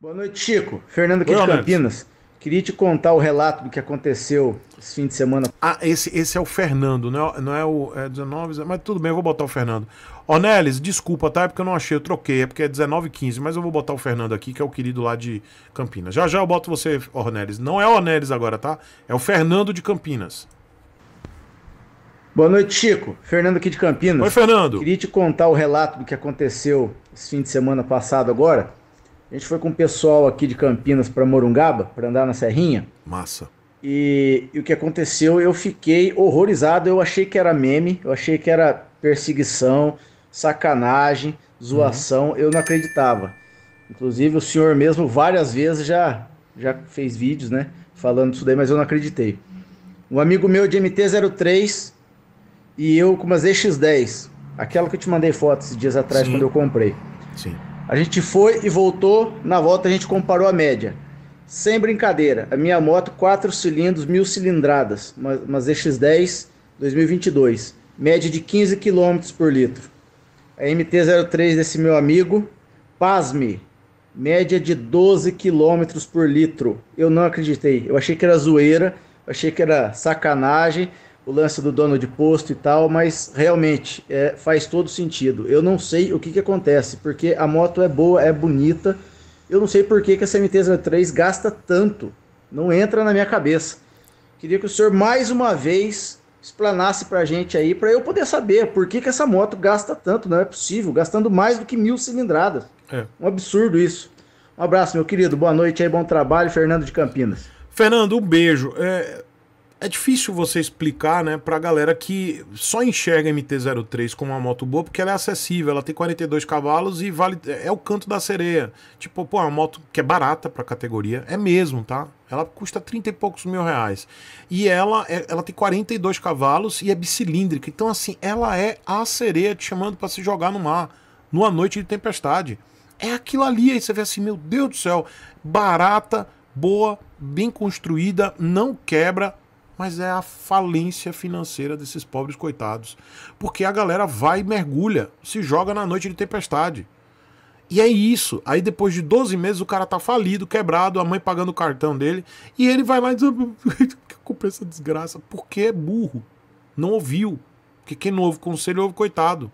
Boa noite, Chico. Fernando aqui Oi, de Campinas. Queria te contar o relato do que aconteceu esse fim de semana. Ah, esse, esse é o Fernando, não é, não é o é 19, mas tudo bem, eu vou botar o Fernando. Onelis, desculpa, tá? É porque eu não achei, eu troquei, é porque é 19 15, mas eu vou botar o Fernando aqui, que é o querido lá de Campinas. Já já eu boto você, Ornelis. Não é o Ornelis agora, tá? É o Fernando de Campinas. Boa noite, Chico. Fernando aqui de Campinas. Oi, Fernando. Queria te contar o relato do que aconteceu esse fim de semana passado agora. A gente foi com o pessoal aqui de Campinas para Morungaba, para andar na Serrinha. Massa. E, e, o que aconteceu, eu fiquei horrorizado. Eu achei que era meme, eu achei que era perseguição, sacanagem, zoação. Uhum. Eu não acreditava. Inclusive, o senhor mesmo várias vezes já, já fez vídeos, né? Falando isso daí, mas eu não acreditei. Um amigo meu de MT-03 e eu com umas EX10. Aquela que eu te mandei foto esses dias atrás Sim. quando eu comprei. Sim. A gente foi e voltou, na volta a gente comparou a média. Sem brincadeira, a minha moto 4 cilindros, mil cilindradas, uma ZX10 2022, média de 15 km por litro. A MT-03 desse meu amigo, pasme, média de 12 km por litro. Eu não acreditei, eu achei que era zoeira, achei que era sacanagem, o lance do dono de posto e tal, mas realmente é, faz todo sentido. Eu não sei o que, que acontece, porque a moto é boa, é bonita. Eu não sei por que, que a CMT-03 gasta tanto. Não entra na minha cabeça. Queria que o senhor mais uma vez explanasse pra gente aí, para eu poder saber por que, que essa moto gasta tanto. Não é possível, gastando mais do que mil cilindradas. É. Um absurdo isso. Um abraço, meu querido. Boa noite aí, bom trabalho. Fernando de Campinas. Fernando, um beijo. É, é difícil você explicar, né, pra galera que só enxerga a MT-03 como uma moto boa porque ela é acessível, ela tem 42 cavalos e vale é, é o canto da sereia. Tipo, pô, é uma moto que é barata pra categoria, é mesmo, tá? Ela custa 30 e poucos mil reais. E ela, é, ela tem 42 cavalos e é bicilíndrica. Então, assim, ela é a sereia te chamando para se jogar no mar, numa noite de tempestade. É aquilo ali, aí você vê assim, meu Deus do céu, barata, boa, bem construída, não quebra, mas é a falência financeira desses pobres coitados. Porque a galera vai e mergulha, se joga na noite de tempestade. E é isso. Aí depois de 12 meses o cara tá falido, quebrado, a mãe pagando o cartão dele, e ele vai lá e diz: ah, eu comprei essa desgraça. Porque é burro. Não ouviu. Porque quem não ouve conselho ouve coitado.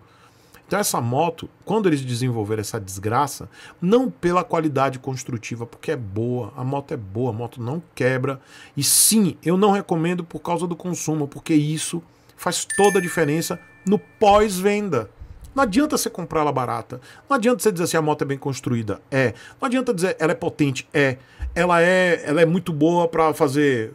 Então essa moto, quando eles desenvolveram essa desgraça, não pela qualidade construtiva, porque é boa, a moto é boa, a moto não quebra. E sim, eu não recomendo por causa do consumo, porque isso faz toda a diferença no pós-venda. Não adianta você comprar ela barata. Não adianta você dizer assim, a moto é bem construída. É. Não adianta dizer, ela é potente. É. Ela é, ela é muito boa para fazer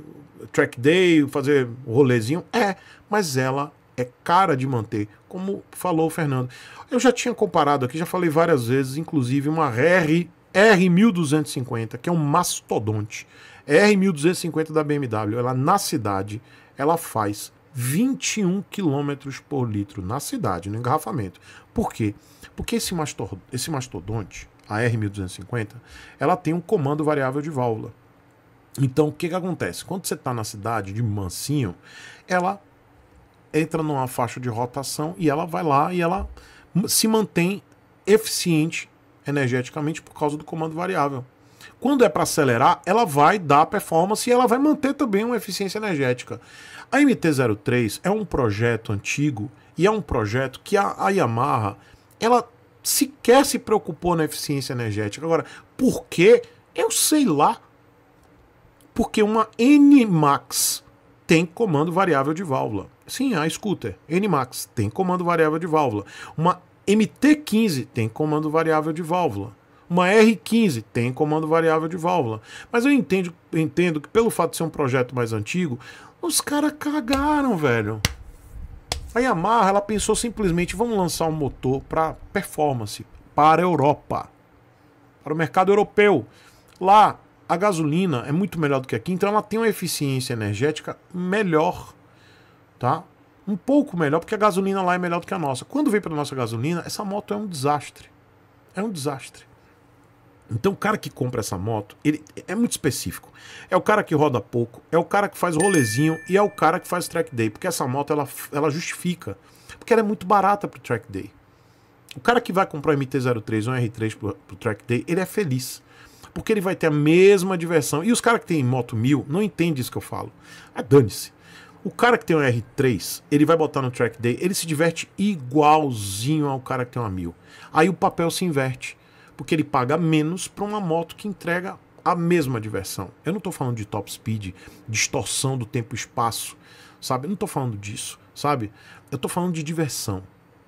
track day, fazer rolezinho. É. Mas ela é cara de manter, como falou o Fernando. Eu já tinha comparado aqui, já falei várias vezes, inclusive uma R R1250, que é um mastodonte. R1250 da BMW, ela na cidade, ela faz 21 km por litro na cidade, no engarrafamento. Por quê? Porque esse, mastor, esse mastodonte, a R1250, ela tem um comando variável de válvula. Então, o que, que acontece? Quando você está na cidade de mansinho, ela entra numa faixa de rotação e ela vai lá e ela se mantém eficiente energeticamente por causa do comando variável. Quando é para acelerar, ela vai dar performance e ela vai manter também uma eficiência energética. A MT-03 é um projeto antigo e é um projeto que a, a Yamaha ela sequer se preocupou na eficiência energética. Agora, por quê? Eu sei lá. Porque uma N-Max tem comando variável de válvula. Sim, a scooter. NMAX tem comando variável de válvula. Uma MT-15 tem comando variável de válvula. Uma R15 tem comando variável de válvula. Mas eu entendo, entendo que, pelo fato de ser um projeto mais antigo, os caras cagaram, velho. A Yamaha ela pensou simplesmente: vamos lançar um motor para performance, para a Europa, para o mercado europeu. Lá, a gasolina é muito melhor do que aqui, então ela tem uma eficiência energética melhor tá? Um pouco melhor, porque a gasolina lá é melhor do que a nossa. Quando vem para nossa gasolina, essa moto é um desastre. É um desastre. Então o cara que compra essa moto, ele é muito específico. É o cara que roda pouco, é o cara que faz rolezinho e é o cara que faz track day, porque essa moto ela, ela justifica, porque ela é muito barata pro track day. O cara que vai comprar um MT-03 ou um R3 pro, pro track day, ele é feliz. Porque ele vai ter a mesma diversão. E os caras que têm moto mil não entendem isso que eu falo. Ah, dane-se. O cara que tem um R3, ele vai botar no track day, ele se diverte igualzinho ao cara que tem uma 1000. Aí o papel se inverte, porque ele paga menos para uma moto que entrega a mesma diversão. Eu não estou falando de top speed, distorção do tempo e espaço, sabe? Eu não estou falando disso, sabe? Eu estou falando de diversão.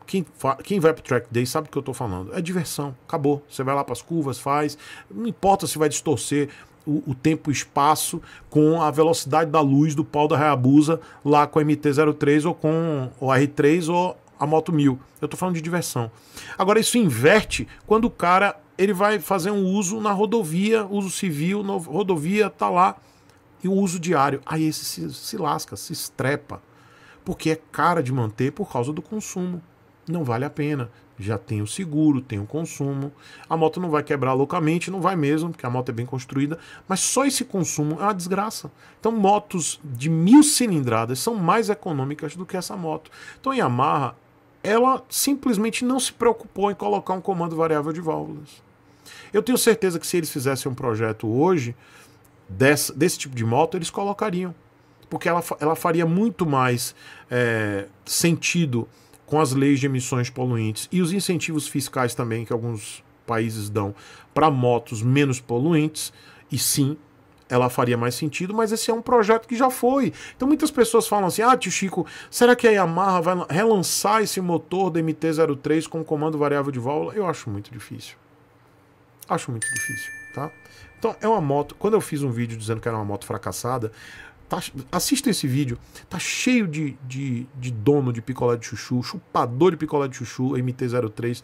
Quem, quem vai pro track day sabe do que eu tô falando. É diversão, acabou. Você vai lá para as curvas, faz. Não importa se vai distorcer o, o tempo e espaço com a velocidade da luz do pau da Hayabusa lá com a MT-03 ou com o R3 ou a Moto 1000. Eu tô falando de diversão. Agora, isso inverte quando o cara ele vai fazer um uso na rodovia, uso civil, na rodovia, tá lá, e o uso diário. Aí esse se, se lasca, se estrepa, porque é cara de manter por causa do consumo não vale a pena. Já tem o seguro, tem o consumo. A moto não vai quebrar loucamente, não vai mesmo, porque a moto é bem construída. Mas só esse consumo é uma desgraça. Então, motos de mil cilindradas são mais econômicas do que essa moto. Então, Yamaha, ela simplesmente não se preocupou em colocar um comando variável de válvulas. Eu tenho certeza que se eles fizessem um projeto hoje desse, desse tipo de moto, eles colocariam. Porque ela, ela faria muito mais é, sentido com as leis de emissões poluentes e os incentivos fiscais também que alguns países dão para motos menos poluentes, e sim, ela faria mais sentido, mas esse é um projeto que já foi. Então muitas pessoas falam assim: ah, tio Chico, será que a Yamaha vai relançar esse motor da MT-03 com comando variável de válvula? Eu acho muito difícil. Acho muito difícil, tá? Então é uma moto. Quando eu fiz um vídeo dizendo que era uma moto fracassada, Tá, assista esse vídeo. Tá cheio de, de, de dono de picolé de chuchu, chupador de picolé de chuchu, MT-03,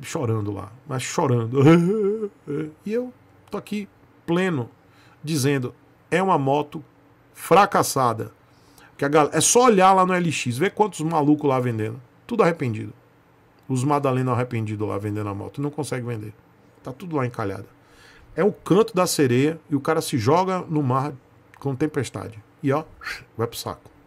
chorando lá, mas chorando. e eu tô aqui pleno, dizendo: é uma moto fracassada. Que a galera, é só olhar lá no LX, ver quantos malucos lá vendendo. Tudo arrependido. Os Madalena arrependidos lá vendendo a moto. Não consegue vender. Tá tudo lá encalhado. É o canto da sereia e o cara se joga no mar com tempestade. E ó, vai pro saco.